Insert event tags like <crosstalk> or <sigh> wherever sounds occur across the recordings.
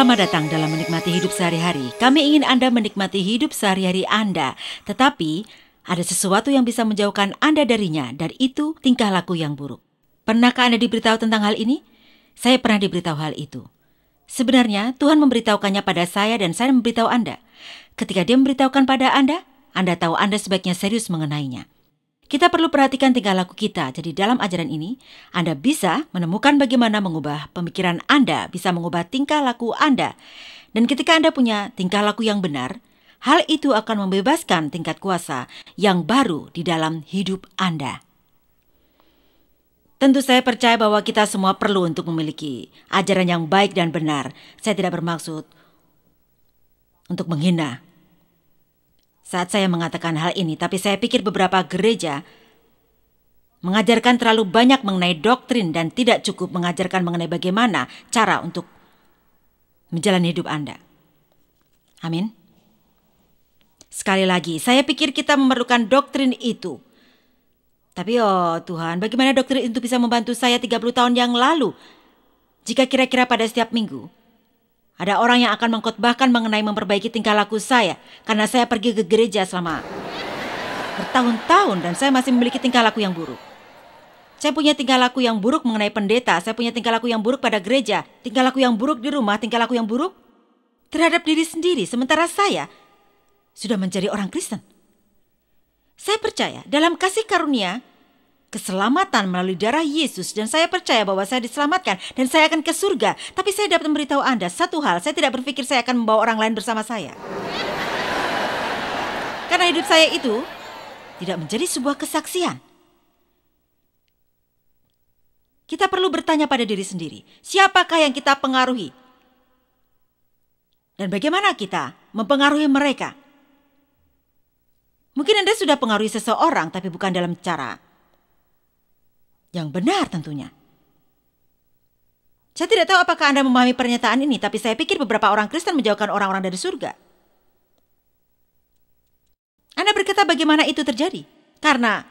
Selamat datang dalam menikmati hidup sehari-hari. Kami ingin Anda menikmati hidup sehari-hari Anda, tetapi ada sesuatu yang bisa menjauhkan Anda darinya, dan itu tingkah laku yang buruk. Pernahkah Anda diberitahu tentang hal ini? Saya pernah diberitahu hal itu. Sebenarnya, Tuhan memberitahukannya pada saya dan saya memberitahu Anda. Ketika dia memberitahukan pada Anda, Anda tahu Anda sebaiknya serius mengenainya. Kita perlu perhatikan tingkah laku kita. Jadi dalam ajaran ini, Anda bisa menemukan bagaimana mengubah pemikiran Anda, bisa mengubah tingkah laku Anda. Dan ketika Anda punya tingkah laku yang benar, hal itu akan membebaskan tingkat kuasa yang baru di dalam hidup Anda. Tentu saya percaya bahwa kita semua perlu untuk memiliki ajaran yang baik dan benar. Saya tidak bermaksud untuk menghina saat saya mengatakan hal ini, tapi saya pikir beberapa gereja mengajarkan terlalu banyak mengenai doktrin dan tidak cukup mengajarkan mengenai bagaimana cara untuk menjalani hidup Anda. Amin. Sekali lagi, saya pikir kita memerlukan doktrin itu. Tapi oh Tuhan, bagaimana doktrin itu bisa membantu saya 30 tahun yang lalu? Jika kira-kira pada setiap minggu ada orang yang akan mengkhotbahkan mengenai memperbaiki tingkah laku saya karena saya pergi ke gereja selama bertahun-tahun dan saya masih memiliki tingkah laku yang buruk. Saya punya tingkah laku yang buruk mengenai pendeta, saya punya tingkah laku yang buruk pada gereja, tingkah laku yang buruk di rumah, tingkah laku yang buruk terhadap diri sendiri sementara saya sudah menjadi orang Kristen. Saya percaya dalam kasih karunia keselamatan melalui darah Yesus dan saya percaya bahwa saya diselamatkan dan saya akan ke surga. Tapi saya dapat memberitahu Anda satu hal, saya tidak berpikir saya akan membawa orang lain bersama saya. Karena hidup saya itu tidak menjadi sebuah kesaksian. Kita perlu bertanya pada diri sendiri, siapakah yang kita pengaruhi? Dan bagaimana kita mempengaruhi mereka? Mungkin Anda sudah pengaruhi seseorang tapi bukan dalam cara yang benar tentunya. Saya tidak tahu apakah Anda memahami pernyataan ini, tapi saya pikir beberapa orang Kristen menjauhkan orang-orang dari surga. Anda berkata bagaimana itu terjadi? Karena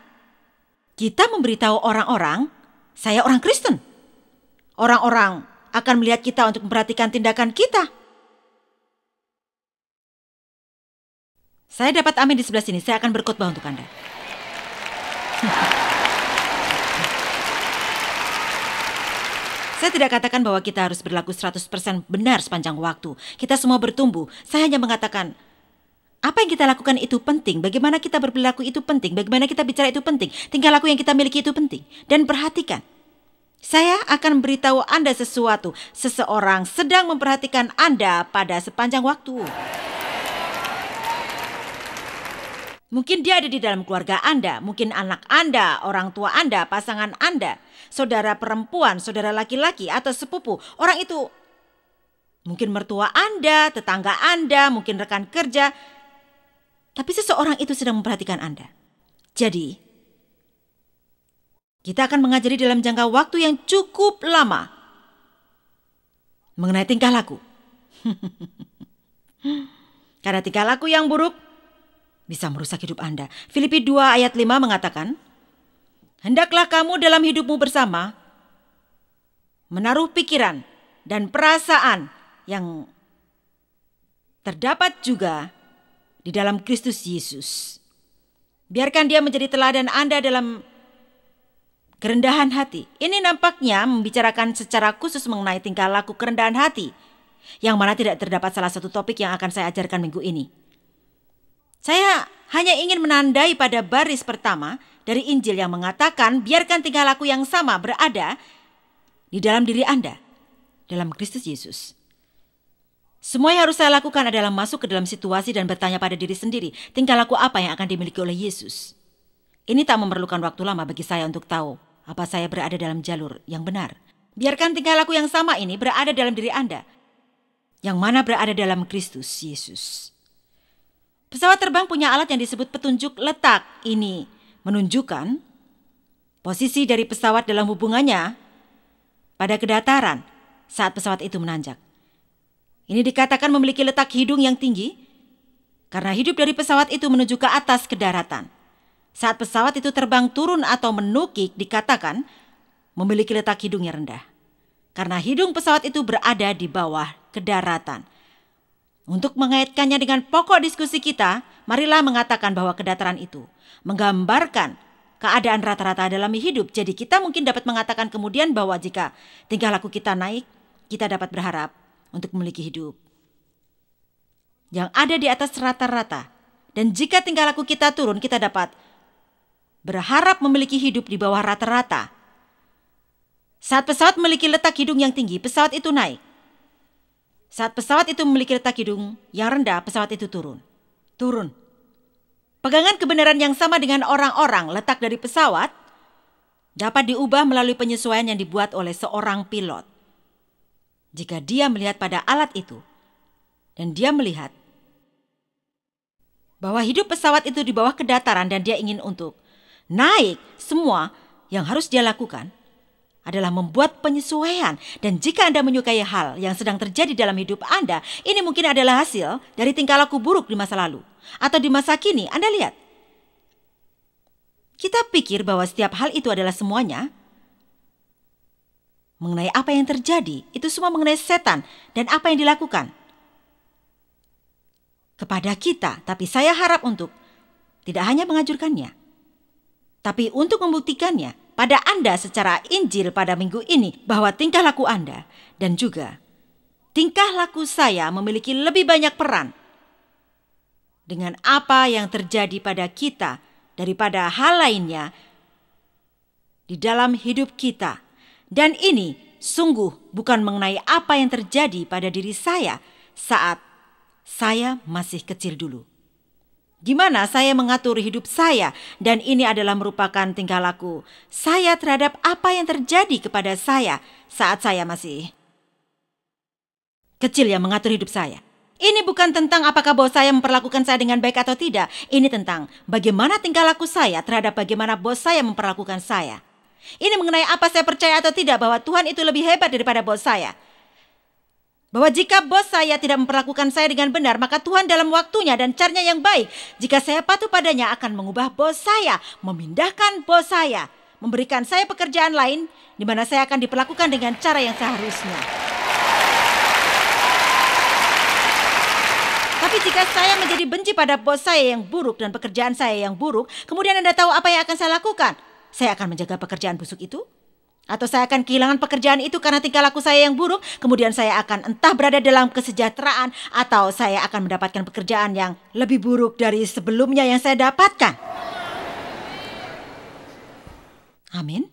kita memberitahu orang-orang, saya orang Kristen. Orang-orang akan melihat kita untuk memperhatikan tindakan kita. Saya dapat amin di sebelah sini, saya akan berkhotbah untuk Anda. <laughs> Saya tidak katakan bahwa kita harus berlaku 100% benar sepanjang waktu. Kita semua bertumbuh. Saya hanya mengatakan apa yang kita lakukan itu penting, bagaimana kita berperilaku itu penting, bagaimana kita bicara itu penting, tingkah laku yang kita miliki itu penting. Dan perhatikan, saya akan beritahu Anda sesuatu. Seseorang sedang memperhatikan Anda pada sepanjang waktu. Mungkin dia ada di dalam keluarga Anda, mungkin anak Anda, orang tua Anda, pasangan Anda saudara perempuan, saudara laki-laki atau sepupu, orang itu mungkin mertua Anda, tetangga Anda, mungkin rekan kerja. Tapi seseorang itu sedang memperhatikan Anda. Jadi, kita akan mengajari dalam jangka waktu yang cukup lama mengenai tingkah laku. <laughs> Karena tingkah laku yang buruk bisa merusak hidup Anda. Filipi 2 ayat 5 mengatakan, Hendaklah kamu dalam hidupmu bersama menaruh pikiran dan perasaan yang terdapat juga di dalam Kristus Yesus. Biarkan dia menjadi teladan Anda dalam kerendahan hati. Ini nampaknya membicarakan secara khusus mengenai tingkah laku kerendahan hati, yang mana tidak terdapat salah satu topik yang akan saya ajarkan minggu ini. Saya hanya ingin menandai pada baris pertama dari Injil yang mengatakan biarkan tingkah laku yang sama berada di dalam diri Anda, dalam Kristus Yesus. Semua yang harus saya lakukan adalah masuk ke dalam situasi dan bertanya pada diri sendiri, tingkah laku apa yang akan dimiliki oleh Yesus. Ini tak memerlukan waktu lama bagi saya untuk tahu apa saya berada dalam jalur yang benar. Biarkan tingkah laku yang sama ini berada dalam diri Anda, yang mana berada dalam Kristus Yesus. Pesawat terbang punya alat yang disebut petunjuk letak ini menunjukkan posisi dari pesawat dalam hubungannya pada kedataran saat pesawat itu menanjak. Ini dikatakan memiliki letak hidung yang tinggi karena hidup dari pesawat itu menuju ke atas ke daratan. Saat pesawat itu terbang turun atau menukik dikatakan memiliki letak hidung yang rendah. Karena hidung pesawat itu berada di bawah ke daratan. Untuk mengaitkannya dengan pokok diskusi kita, marilah mengatakan bahwa kedataran itu menggambarkan keadaan rata-rata dalam hidup. Jadi kita mungkin dapat mengatakan kemudian bahwa jika tingkah laku kita naik, kita dapat berharap untuk memiliki hidup yang ada di atas rata-rata. Dan jika tingkah laku kita turun, kita dapat berharap memiliki hidup di bawah rata-rata. Saat pesawat memiliki letak hidung yang tinggi, pesawat itu naik. Saat pesawat itu memiliki letak hidung yang rendah, pesawat itu turun. Turun. Pegangan kebenaran yang sama dengan orang-orang letak dari pesawat dapat diubah melalui penyesuaian yang dibuat oleh seorang pilot. Jika dia melihat pada alat itu dan dia melihat bahwa hidup pesawat itu di bawah kedataran dan dia ingin untuk naik semua yang harus dia lakukan, adalah membuat penyesuaian. Dan jika Anda menyukai hal yang sedang terjadi dalam hidup Anda, ini mungkin adalah hasil dari tingkah laku buruk di masa lalu atau di masa kini. Anda lihat, kita pikir bahwa setiap hal itu adalah semuanya. Mengenai apa yang terjadi, itu semua mengenai setan dan apa yang dilakukan kepada kita, tapi saya harap untuk tidak hanya mengajurkannya, tapi untuk membuktikannya pada Anda secara Injil pada minggu ini bahwa tingkah laku Anda dan juga tingkah laku saya memiliki lebih banyak peran dengan apa yang terjadi pada kita daripada hal lainnya di dalam hidup kita. Dan ini sungguh bukan mengenai apa yang terjadi pada diri saya saat saya masih kecil dulu. Gimana saya mengatur hidup saya dan ini adalah merupakan tingkah laku saya terhadap apa yang terjadi kepada saya saat saya masih kecil yang mengatur hidup saya. Ini bukan tentang apakah bos saya memperlakukan saya dengan baik atau tidak. Ini tentang bagaimana tingkah laku saya terhadap bagaimana bos saya memperlakukan saya. Ini mengenai apa saya percaya atau tidak bahwa Tuhan itu lebih hebat daripada bos saya bahwa jika bos saya tidak memperlakukan saya dengan benar, maka Tuhan dalam waktunya dan caranya yang baik, jika saya patuh padanya akan mengubah bos saya, memindahkan bos saya, memberikan saya pekerjaan lain di mana saya akan diperlakukan dengan cara yang seharusnya. Tapi jika saya menjadi benci pada bos saya yang buruk dan pekerjaan saya yang buruk, kemudian Anda tahu apa yang akan saya lakukan? Saya akan menjaga pekerjaan busuk itu atau saya akan kehilangan pekerjaan itu karena tingkah laku saya yang buruk, kemudian saya akan entah berada dalam kesejahteraan atau saya akan mendapatkan pekerjaan yang lebih buruk dari sebelumnya yang saya dapatkan. Amin.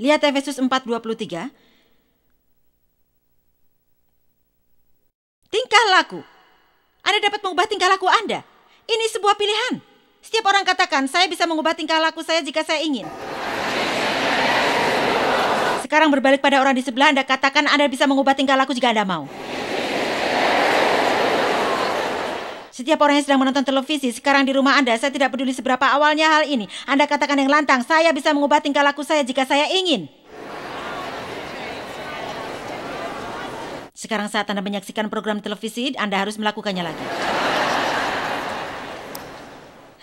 Lihat Efesus 4:23. Tingkah laku. Anda dapat mengubah tingkah laku Anda. Ini sebuah pilihan. Setiap orang katakan, saya bisa mengubah tingkah laku saya jika saya ingin. Sekarang berbalik pada orang di sebelah Anda katakan Anda bisa mengubah tingkah laku jika Anda mau. Setiap orang yang sedang menonton televisi sekarang di rumah Anda, saya tidak peduli seberapa awalnya hal ini. Anda katakan yang lantang, saya bisa mengubah tingkah laku saya jika saya ingin. Sekarang saat Anda menyaksikan program televisi, Anda harus melakukannya lagi.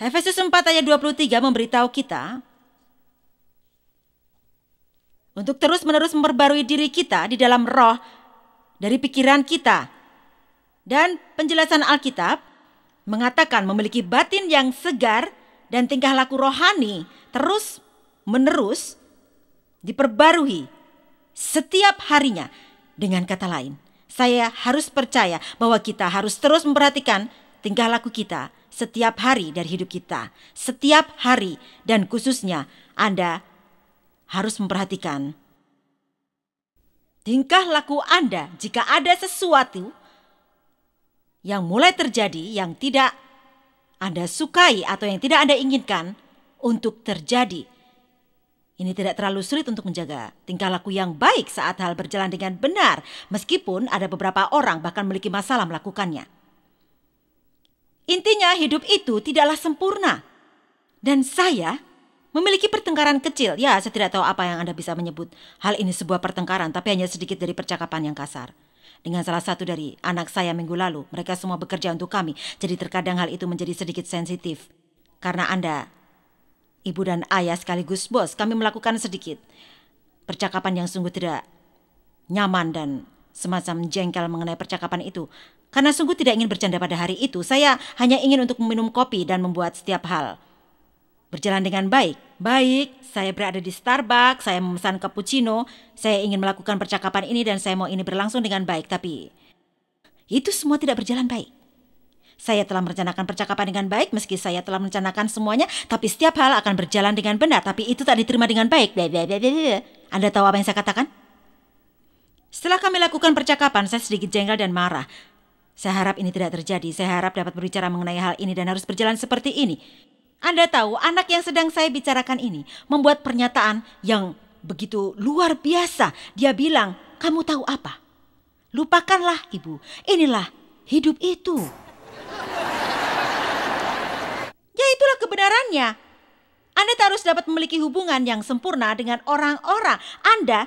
Efesus 4 ayat 23 memberitahu kita untuk terus-menerus memperbarui diri kita di dalam roh dari pikiran kita. Dan penjelasan Alkitab mengatakan memiliki batin yang segar dan tingkah laku rohani terus menerus diperbarui setiap harinya. Dengan kata lain, saya harus percaya bahwa kita harus terus memperhatikan tingkah laku kita setiap hari dari hidup kita, setiap hari, dan khususnya Anda harus memperhatikan. Tingkah laku Anda jika ada sesuatu yang mulai terjadi yang tidak Anda sukai atau yang tidak Anda inginkan untuk terjadi. Ini tidak terlalu sulit untuk menjaga tingkah laku yang baik saat hal berjalan dengan benar, meskipun ada beberapa orang bahkan memiliki masalah melakukannya. Intinya, hidup itu tidaklah sempurna, dan saya Memiliki pertengkaran kecil, ya saya tidak tahu apa yang Anda bisa menyebut. Hal ini sebuah pertengkaran, tapi hanya sedikit dari percakapan yang kasar. Dengan salah satu dari anak saya minggu lalu, mereka semua bekerja untuk kami, jadi terkadang hal itu menjadi sedikit sensitif. Karena Anda, ibu dan ayah sekaligus bos, kami melakukan sedikit percakapan yang sungguh tidak nyaman dan semacam jengkel mengenai percakapan itu. Karena sungguh tidak ingin bercanda pada hari itu, saya hanya ingin untuk meminum kopi dan membuat setiap hal berjalan dengan baik. Baik, saya berada di Starbucks, saya memesan cappuccino, saya ingin melakukan percakapan ini dan saya mau ini berlangsung dengan baik, tapi itu semua tidak berjalan baik. Saya telah merencanakan percakapan dengan baik meski saya telah merencanakan semuanya, tapi setiap hal akan berjalan dengan benar, tapi itu tak diterima dengan baik. Anda tahu apa yang saya katakan? Setelah kami lakukan percakapan, saya sedikit jengkel dan marah. Saya harap ini tidak terjadi. Saya harap dapat berbicara mengenai hal ini dan harus berjalan seperti ini. Anda tahu, anak yang sedang saya bicarakan ini membuat pernyataan yang begitu luar biasa. Dia bilang, "Kamu tahu apa? Lupakanlah, Ibu. Inilah hidup itu." Ya itulah kebenarannya. Anda harus dapat memiliki hubungan yang sempurna dengan orang-orang Anda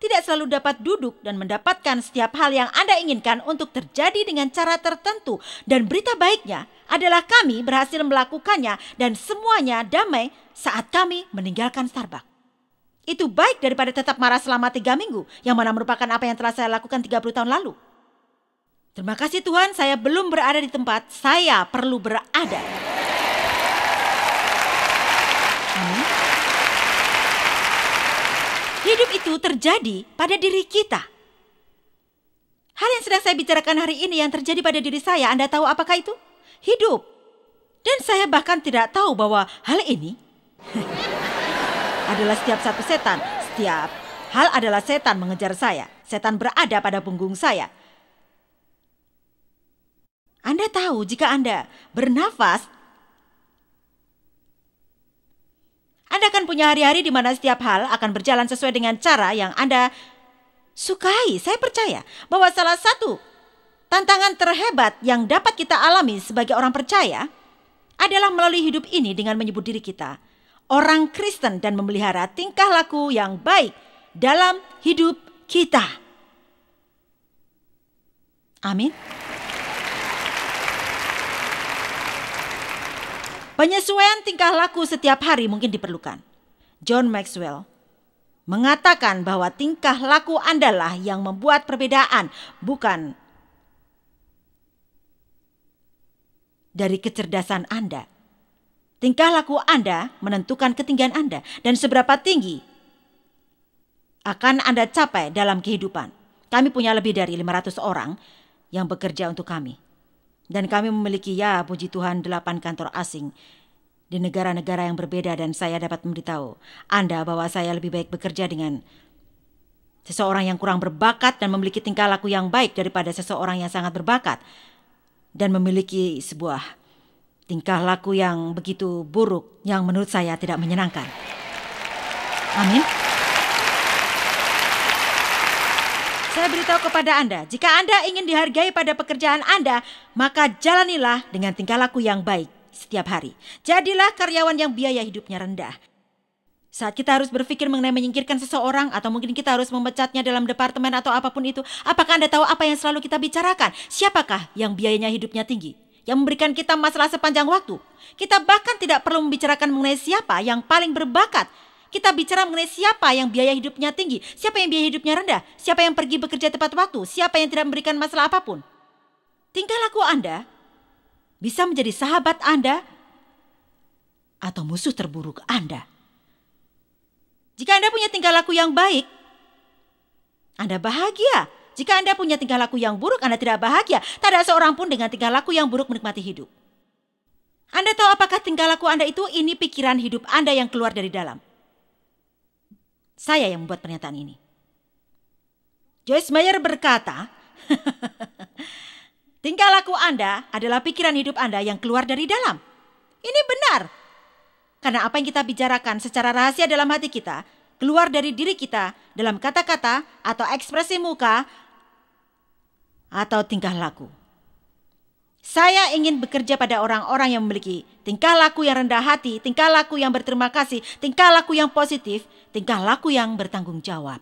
tidak selalu dapat duduk dan mendapatkan setiap hal yang Anda inginkan untuk terjadi dengan cara tertentu dan berita baiknya adalah kami berhasil melakukannya dan semuanya damai saat kami meninggalkan Starbucks. Itu baik daripada tetap marah selama tiga minggu yang mana merupakan apa yang telah saya lakukan 30 tahun lalu. Terima kasih Tuhan saya belum berada di tempat saya perlu berada. Hidup itu terjadi pada diri kita. Hal yang sedang saya bicarakan hari ini yang terjadi pada diri saya, Anda tahu apakah itu? Hidup. Dan saya bahkan tidak tahu bahwa hal ini <laughs> adalah setiap satu setan. Setiap hal adalah setan mengejar saya. Setan berada pada punggung saya. Anda tahu jika Anda bernafas, Anda akan punya hari-hari di mana setiap hal akan berjalan sesuai dengan cara yang Anda sukai. Saya percaya bahwa salah satu tantangan terhebat yang dapat kita alami sebagai orang percaya adalah melalui hidup ini dengan menyebut diri kita orang Kristen dan memelihara tingkah laku yang baik dalam hidup kita. Amin. Penyesuaian tingkah laku setiap hari mungkin diperlukan. John Maxwell mengatakan bahwa tingkah laku Andalah yang membuat perbedaan, bukan dari kecerdasan Anda. Tingkah laku Anda menentukan ketinggian Anda dan seberapa tinggi akan Anda capai dalam kehidupan. Kami punya lebih dari 500 orang yang bekerja untuk kami. Dan kami memiliki ya puji Tuhan delapan kantor asing di negara-negara yang berbeda dan saya dapat memberitahu Anda bahwa saya lebih baik bekerja dengan seseorang yang kurang berbakat dan memiliki tingkah laku yang baik daripada seseorang yang sangat berbakat dan memiliki sebuah tingkah laku yang begitu buruk yang menurut saya tidak menyenangkan. Amin. Saya beritahu kepada Anda, jika Anda ingin dihargai pada pekerjaan Anda, maka jalanilah dengan tingkah laku yang baik setiap hari. Jadilah karyawan yang biaya hidupnya rendah. Saat kita harus berpikir mengenai menyingkirkan seseorang atau mungkin kita harus memecatnya dalam departemen atau apapun itu, apakah Anda tahu apa yang selalu kita bicarakan? Siapakah yang biayanya hidupnya tinggi? Yang memberikan kita masalah sepanjang waktu? Kita bahkan tidak perlu membicarakan mengenai siapa yang paling berbakat kita bicara mengenai siapa yang biaya hidupnya tinggi, siapa yang biaya hidupnya rendah, siapa yang pergi bekerja tepat waktu, siapa yang tidak memberikan masalah apapun. Tingkah laku Anda bisa menjadi sahabat Anda atau musuh terburuk Anda. Jika Anda punya tingkah laku yang baik, Anda bahagia. Jika Anda punya tingkah laku yang buruk, Anda tidak bahagia. Tak ada seorang pun dengan tingkah laku yang buruk menikmati hidup. Anda tahu apakah tingkah laku Anda itu ini pikiran hidup Anda yang keluar dari dalam. Saya yang membuat pernyataan ini. Joyce Meyer berkata, <laughs> tingkah laku Anda adalah pikiran hidup Anda yang keluar dari dalam. Ini benar. Karena apa yang kita bicarakan secara rahasia dalam hati kita, keluar dari diri kita dalam kata-kata atau ekspresi muka atau tingkah laku. Saya ingin bekerja pada orang-orang yang memiliki tingkah laku yang rendah hati, tingkah laku yang berterima kasih, tingkah laku yang positif, tingkah laku yang bertanggung jawab.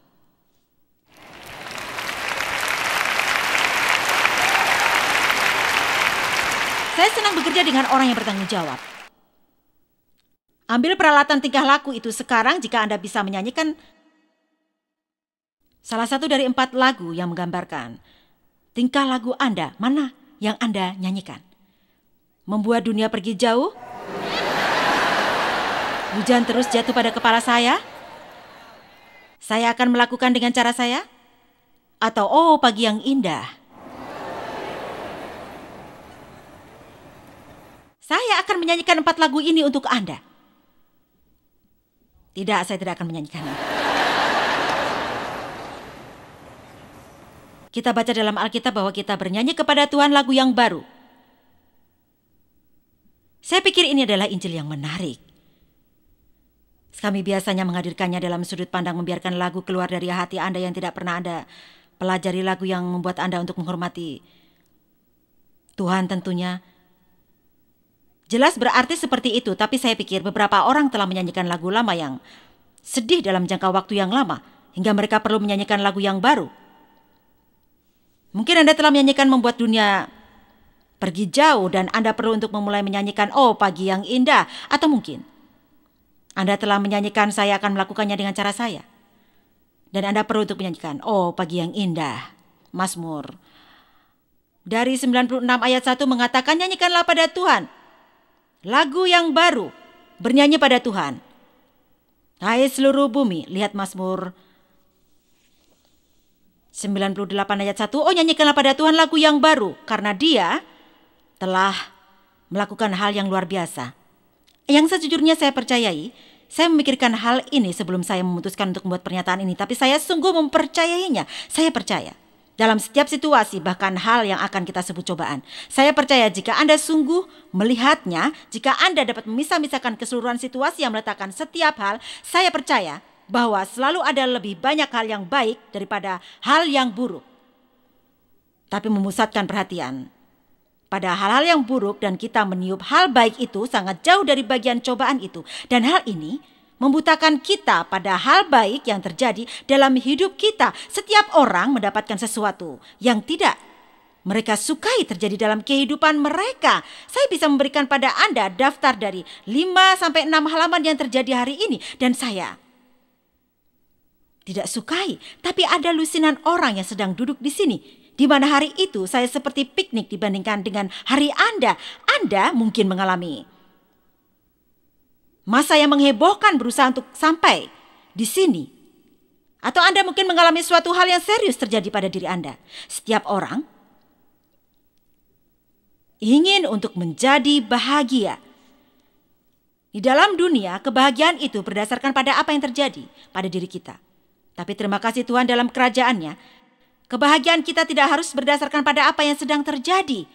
Saya senang bekerja dengan orang yang bertanggung jawab. Ambil peralatan tingkah laku itu sekarang jika Anda bisa menyanyikan salah satu dari empat lagu yang menggambarkan tingkah lagu Anda. Mana yang Anda nyanyikan? Membuat dunia pergi jauh? Hujan terus jatuh pada kepala saya? Saya akan melakukan dengan cara saya? Atau oh pagi yang indah? Saya akan menyanyikan empat lagu ini untuk Anda. Tidak, saya tidak akan menyanyikannya. Kita baca dalam Alkitab bahwa kita bernyanyi kepada Tuhan lagu yang baru. Saya pikir ini adalah Injil yang menarik. Kami biasanya menghadirkannya dalam sudut pandang membiarkan lagu keluar dari hati Anda yang tidak pernah Anda pelajari lagu yang membuat Anda untuk menghormati Tuhan tentunya. Jelas berarti seperti itu, tapi saya pikir beberapa orang telah menyanyikan lagu lama yang sedih dalam jangka waktu yang lama hingga mereka perlu menyanyikan lagu yang baru. Mungkin Anda telah menyanyikan membuat dunia pergi jauh dan Anda perlu untuk memulai menyanyikan Oh pagi yang indah atau mungkin Anda telah menyanyikan saya akan melakukannya dengan cara saya. Dan Anda perlu untuk menyanyikan Oh pagi yang indah. Masmur dari 96 ayat 1 mengatakan nyanyikanlah pada Tuhan. Lagu yang baru bernyanyi pada Tuhan. Hai seluruh bumi, lihat Masmur 98 ayat 1, oh nyanyikanlah pada Tuhan lagu yang baru karena dia telah melakukan hal yang luar biasa. Yang sejujurnya saya percayai, saya memikirkan hal ini sebelum saya memutuskan untuk membuat pernyataan ini, tapi saya sungguh mempercayainya. Saya percaya. Dalam setiap situasi, bahkan hal yang akan kita sebut cobaan. Saya percaya jika Anda sungguh melihatnya, jika Anda dapat memisah-misahkan keseluruhan situasi yang meletakkan setiap hal, saya percaya bahwa selalu ada lebih banyak hal yang baik daripada hal yang buruk. Tapi memusatkan perhatian pada hal-hal yang buruk dan kita meniup hal baik itu sangat jauh dari bagian cobaan itu. Dan hal ini membutakan kita pada hal baik yang terjadi dalam hidup kita. Setiap orang mendapatkan sesuatu yang tidak mereka sukai terjadi dalam kehidupan mereka. Saya bisa memberikan pada Anda daftar dari 5 sampai 6 halaman yang terjadi hari ini dan saya tidak sukai, tapi ada lusinan orang yang sedang duduk di sini. Di mana hari itu saya seperti piknik dibandingkan dengan hari Anda. Anda mungkin mengalami masa yang menghebohkan berusaha untuk sampai di sini. Atau Anda mungkin mengalami suatu hal yang serius terjadi pada diri Anda. Setiap orang ingin untuk menjadi bahagia. Di dalam dunia, kebahagiaan itu berdasarkan pada apa yang terjadi pada diri kita. Tapi terima kasih Tuhan dalam kerajaannya. Kebahagiaan kita tidak harus berdasarkan pada apa yang sedang terjadi.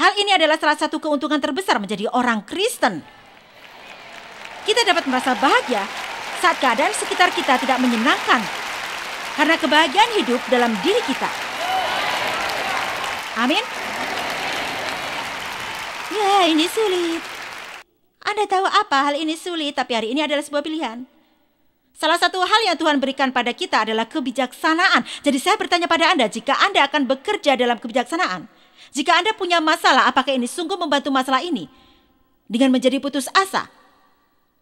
Hal ini adalah salah satu keuntungan terbesar menjadi orang Kristen. Kita dapat merasa bahagia saat keadaan sekitar kita tidak menyenangkan. Karena kebahagiaan hidup dalam diri kita. Amin. Ya, ini sulit. Anda tahu apa hal ini sulit, tapi hari ini adalah sebuah pilihan. Salah satu hal yang Tuhan berikan pada kita adalah kebijaksanaan. Jadi saya bertanya pada Anda, jika Anda akan bekerja dalam kebijaksanaan, jika Anda punya masalah, apakah ini sungguh membantu masalah ini? Dengan menjadi putus asa,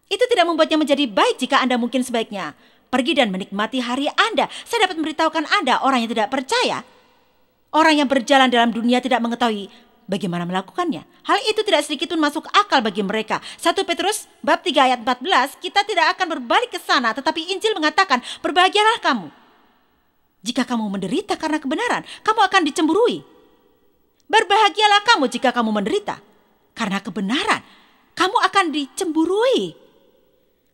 itu tidak membuatnya menjadi baik jika Anda mungkin sebaiknya pergi dan menikmati hari Anda. Saya dapat memberitahukan Anda, orang yang tidak percaya, orang yang berjalan dalam dunia tidak mengetahui Bagaimana melakukannya? Hal itu tidak sedikit pun masuk akal bagi mereka. 1 Petrus bab 3 ayat 14, kita tidak akan berbalik ke sana, tetapi Injil mengatakan, "Berbahagialah kamu jika kamu menderita karena kebenaran, kamu akan dicemburui. Berbahagialah kamu jika kamu menderita karena kebenaran, kamu akan dicemburui."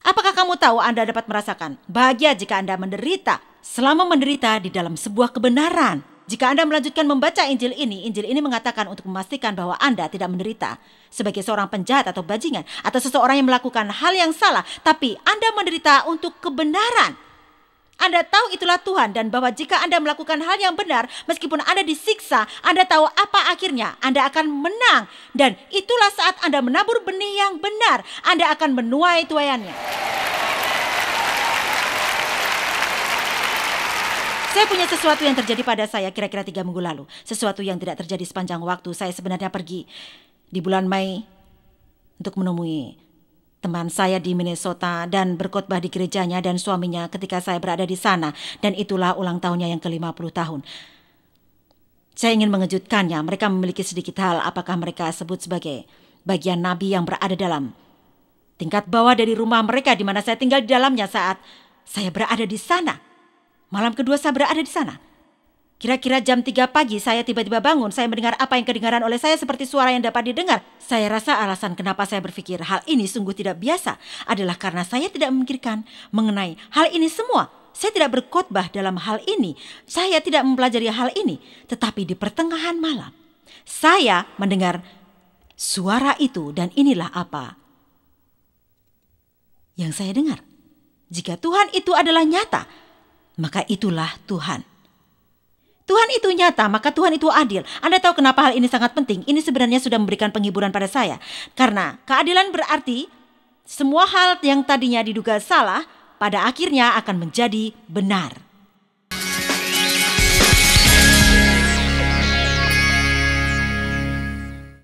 Apakah kamu tahu Anda dapat merasakan bahagia jika Anda menderita selama menderita di dalam sebuah kebenaran? Jika Anda melanjutkan membaca Injil ini, Injil ini mengatakan untuk memastikan bahwa Anda tidak menderita sebagai seorang penjahat atau bajingan atau seseorang yang melakukan hal yang salah, tapi Anda menderita untuk kebenaran. Anda tahu itulah Tuhan dan bahwa jika Anda melakukan hal yang benar meskipun Anda disiksa, Anda tahu apa akhirnya. Anda akan menang dan itulah saat Anda menabur benih yang benar, Anda akan menuai tuayannya. Saya punya sesuatu yang terjadi pada saya kira-kira tiga minggu lalu. Sesuatu yang tidak terjadi sepanjang waktu saya sebenarnya pergi di bulan Mei untuk menemui teman saya di Minnesota dan berkhotbah di gerejanya dan suaminya ketika saya berada di sana dan itulah ulang tahunnya yang ke-50 tahun. Saya ingin mengejutkannya, mereka memiliki sedikit hal apakah mereka sebut sebagai bagian nabi yang berada dalam tingkat bawah dari rumah mereka di mana saya tinggal di dalamnya saat saya berada di sana. Malam kedua saya berada di sana. Kira-kira jam 3 pagi saya tiba-tiba bangun, saya mendengar apa yang kedengaran oleh saya seperti suara yang dapat didengar. Saya rasa alasan kenapa saya berpikir hal ini sungguh tidak biasa adalah karena saya tidak memikirkan mengenai hal ini semua. Saya tidak berkhotbah dalam hal ini. Saya tidak mempelajari hal ini. Tetapi di pertengahan malam, saya mendengar suara itu dan inilah apa yang saya dengar. Jika Tuhan itu adalah nyata, maka itulah Tuhan. Tuhan itu nyata, maka Tuhan itu adil. Anda tahu kenapa hal ini sangat penting? Ini sebenarnya sudah memberikan penghiburan pada saya. Karena keadilan berarti semua hal yang tadinya diduga salah pada akhirnya akan menjadi benar.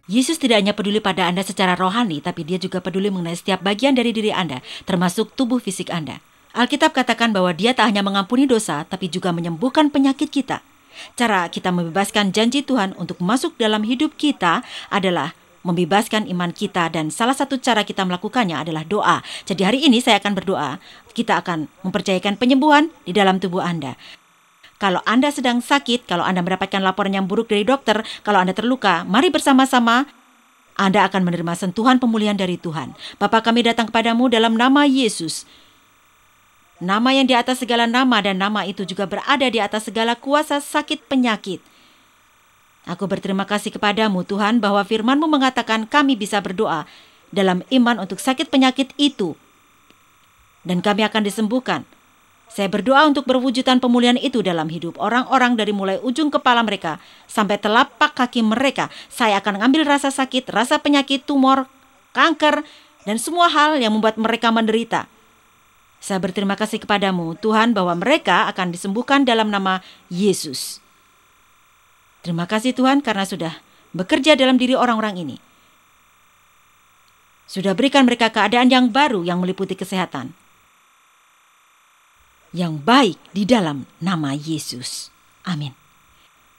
Yesus tidak hanya peduli pada Anda secara rohani, tapi Dia juga peduli mengenai setiap bagian dari diri Anda, termasuk tubuh fisik Anda. Alkitab katakan bahwa dia tak hanya mengampuni dosa, tapi juga menyembuhkan penyakit kita. Cara kita membebaskan janji Tuhan untuk masuk dalam hidup kita adalah membebaskan iman kita dan salah satu cara kita melakukannya adalah doa. Jadi hari ini saya akan berdoa. Kita akan mempercayakan penyembuhan di dalam tubuh Anda. Kalau Anda sedang sakit, kalau Anda mendapatkan laporan yang buruk dari dokter, kalau Anda terluka, mari bersama-sama Anda akan menerima sentuhan pemulihan dari Tuhan. Bapa kami datang kepadamu dalam nama Yesus. Nama yang di atas segala nama dan nama itu juga berada di atas segala kuasa sakit penyakit. Aku berterima kasih kepadamu Tuhan bahwa firmanmu mengatakan kami bisa berdoa dalam iman untuk sakit penyakit itu. Dan kami akan disembuhkan. Saya berdoa untuk berwujudan pemulihan itu dalam hidup orang-orang dari mulai ujung kepala mereka sampai telapak kaki mereka. Saya akan mengambil rasa sakit, rasa penyakit, tumor, kanker, dan semua hal yang membuat mereka menderita saya berterima kasih kepadamu, Tuhan, bahwa mereka akan disembuhkan dalam nama Yesus. Terima kasih, Tuhan, karena sudah bekerja dalam diri orang-orang ini. Sudah berikan mereka keadaan yang baru yang meliputi kesehatan. Yang baik di dalam nama Yesus. Amin.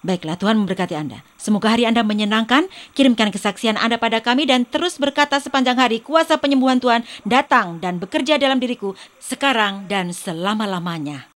Baiklah Tuhan memberkati Anda. Semoga hari Anda menyenangkan. Kirimkan kesaksian Anda pada kami dan terus berkata sepanjang hari kuasa penyembuhan Tuhan datang dan bekerja dalam diriku sekarang dan selama-lamanya.